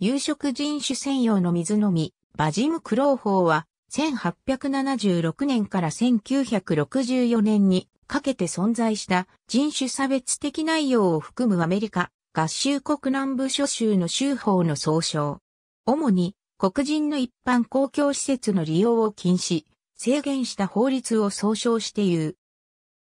有色人種専用の水のみ、バジム・クロー法は、1876年から1964年にかけて存在した人種差別的内容を含むアメリカ合衆国南部諸州の州法の総称。主に黒人の一般公共施設の利用を禁止、制限した法律を総称して言う。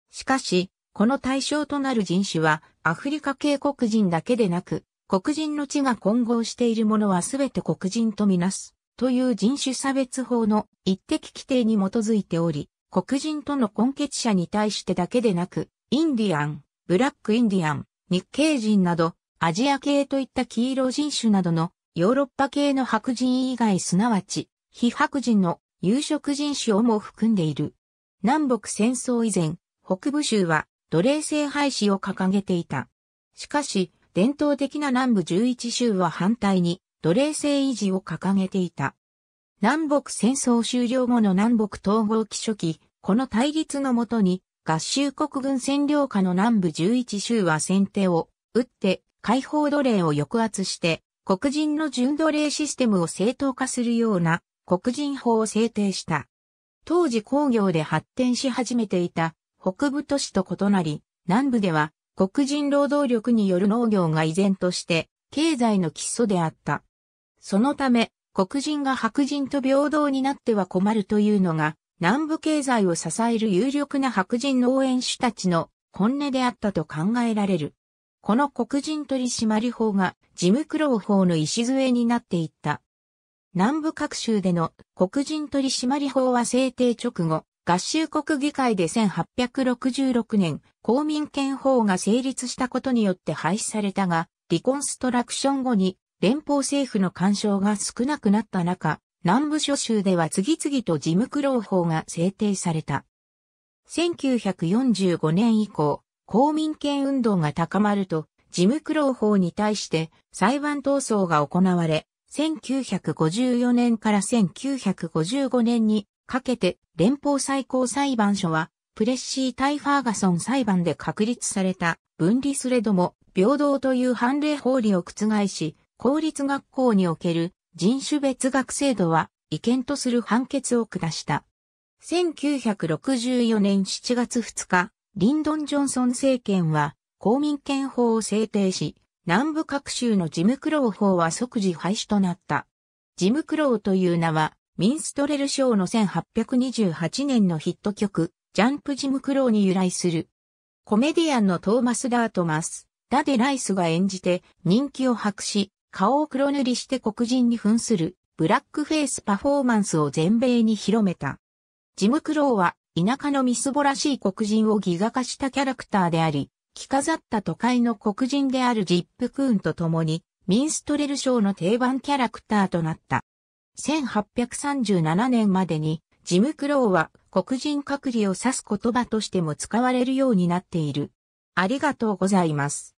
しかし、この対象となる人種はアフリカ系黒人だけでなく、黒人の血が混合しているものはすべて黒人とみなす、という人種差別法の一滴規定に基づいており、黒人との根血者に対してだけでなく、インディアン、ブラックインディアン、日系人など、アジア系といった黄色人種などのヨーロッパ系の白人以外すなわち、非白人の有色人種をも含んでいる。南北戦争以前、北部州は奴隷制廃止を掲げていた。しかし、伝統的な南部11州は反対に奴隷制維持を掲げていた。南北戦争終了後の南北統合期初期、この対立のもとに合衆国軍占領下の南部11州は先手を打って解放奴隷を抑圧して黒人の純奴隷システムを正当化するような黒人法を制定した。当時工業で発展し始めていた北部都市と異なり、南部では黒人労働力による農業が依然として経済の基礎であった。そのため、黒人が白人と平等になっては困るというのが、南部経済を支える有力な白人農園主たちの本音であったと考えられる。この黒人取締法がジムクロー法の礎になっていった。南部各州での黒人取締法は制定直後、合衆国議会で1866年、公民権法が成立したことによって廃止されたが、リコンストラクション後に連邦政府の干渉が少なくなった中、南部諸州では次々と事務苦労法が制定された。1945年以降、公民権運動が高まると、事務苦労法に対して裁判闘争が行われ、1954年から1955年にかけて連邦最高裁判所は、プレッシー対ファーガソン裁判で確立された分離すれども平等という判例法理を覆し、公立学校における人種別学制度は違憲とする判決を下した。1964年7月2日、リンドン・ジョンソン政権は公民権法を制定し、南部各州のジムクロー法は即時廃止となった。ジムクローという名は、ミンストレル賞の1828年のヒット曲、ジャンプ・ジム・クローに由来する。コメディアンのトーマス・ダートマス、ダデ・ライスが演じて人気を博し、顔を黒塗りして黒人に扮するブラックフェイスパフォーマンスを全米に広めた。ジム・クローは田舎のみすぼらしい黒人をギガ化したキャラクターであり、着飾った都会の黒人であるジップ・クーンと共に、ミンストレル賞の定番キャラクターとなった。1837年までに、ジムクローは黒人隔離を指す言葉としても使われるようになっている。ありがとうございます。